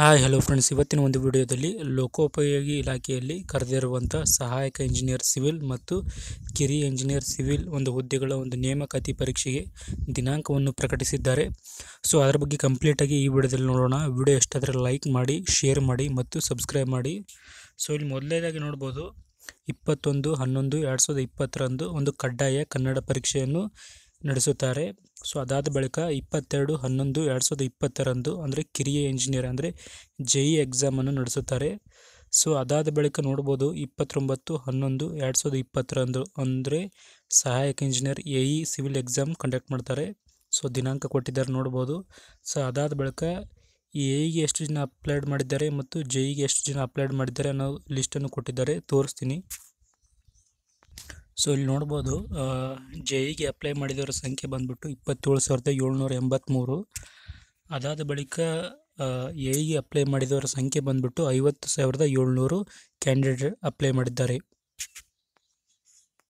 hi hello friends ಇವತ್ತಿನ ಒಂದು ವಿಡಿಯೋದಲ್ಲಿ ಲೋಕೋಪಯೋಗಿ ಇಲಾಖೆಯಲ್ಲಿ ಕರೆದಿರುವಂಥ ಸಹಾಯಕ ಇಂಜಿನಿಯರ್ ಸಿವಿಲ್ ಮತ್ತು ಕಿರಿ ಇಂಜಿನಿಯರ್ ಸಿವಿಲ್ ಒಂದು ಹುದ್ದೆಗಳ ಒಂದು ನೇಮಕಾತಿ ಪರೀಕ್ಷೆಗೆ ದಿನಾಂಕವನ್ನು ಪ್ರಕಟಿಸಿದ್ದಾರೆ ಸೊ ಅದರ ಬಗ್ಗೆ ಕಂಪ್ಲೀಟಾಗಿ ಈ ವಿಡಿಯೋದಲ್ಲಿ ನೋಡೋಣ ವಿಡಿಯೋ ಎಷ್ಟಾದರೆ ಲೈಕ್ ಮಾಡಿ ಶೇರ್ ಮಾಡಿ ಮತ್ತು ಸಬ್ಸ್ಕ್ರೈಬ್ ಮಾಡಿ ಸೊ ಇಲ್ಲಿ ಮೊದಲನೇದಾಗಿ ನೋಡ್ಬೋದು ಇಪ್ಪತ್ತೊಂದು ಹನ್ನೊಂದು ಎರಡು ಸಾವಿರದ ಇಪ್ಪತ್ತರಂದು ಒಂದು ಕಡ್ಡಾಯ ಕನ್ನಡ ಪರೀಕ್ಷೆಯನ್ನು ನಡೆಸುತ್ತಾರೆ ಸೊ ಅದಾದ ಬಳಿಕ ಇಪ್ಪತ್ತೆರಡು ಹನ್ನೊಂದು ಎರಡು ಸಾವಿರದ ಇಪ್ಪತ್ತರಂದು ಅಂದರೆ ಕಿರಿಯ ಇಂಜಿನಿಯರ್ ಅಂದರೆ ಜೆ ಇ ಎಕ್ಸಾಮನ್ನು ನಡೆಸುತ್ತಾರೆ ಸೊ ಅದಾದ ಬಳಿಕ ನೋಡ್ಬೋದು ಇಪ್ಪತ್ತೊಂಬತ್ತು ಹನ್ನೊಂದು ಎರಡು ಸಾವಿರದ ಇಪ್ಪತ್ತರಂದು ಅಂದರೆ ಸಹಾಯಕ engineer A E civil exam conduct ಮಾಡ್ತಾರೆ ಸೊ ದಿನಾಂಕ ಕೊಟ್ಟಿದ್ದಾರೆ ನೋಡ್ಬೋದು ಸೊ ಅದಾದ ಬಳಿಕ ಎ ಇಗೆ e ಎಷ್ಟು ಜನ ಅಪ್ಲೈಡ್ ಮಾಡಿದ್ದಾರೆ ಮತ್ತು ಜೆ ಇಗೆ e ಎಷ್ಟು ಜನ ಅಪ್ಲೈಡ್ ಮಾಡಿದ್ದಾರೆ ಅನ್ನೋ ಲಿಸ್ಟನ್ನು ಕೊಟ್ಟಿದ್ದಾರೆ ತೋರಿಸ್ತೀನಿ ಸೊ ಇಲ್ಲಿ ನೋಡ್ಬೋದು ಜೆ ಇಗೆ ಅಪ್ಲೈ ಮಾಡಿದವರ ಸಂಖ್ಯೆ ಬಂದ್ಬಿಟ್ಟು ಇಪ್ಪತ್ತೇಳು ಸಾವಿರದ ಏಳ್ನೂರ ಎಂಬತ್ತ್ಮೂರು ಅದಾದ ಬಳಿಕ ಎ ಅಪ್ಲೈ e ಮಾಡಿದವರ ಸಂಖ್ಯೆ ಬಂದ್ಬಿಟ್ಟು ಐವತ್ತು ಸಾವಿರದ ಏಳ್ನೂರು ಕ್ಯಾಂಡಿಡೇಟ್ ಅಪ್ಲೈ ಮಾಡಿದ್ದಾರೆ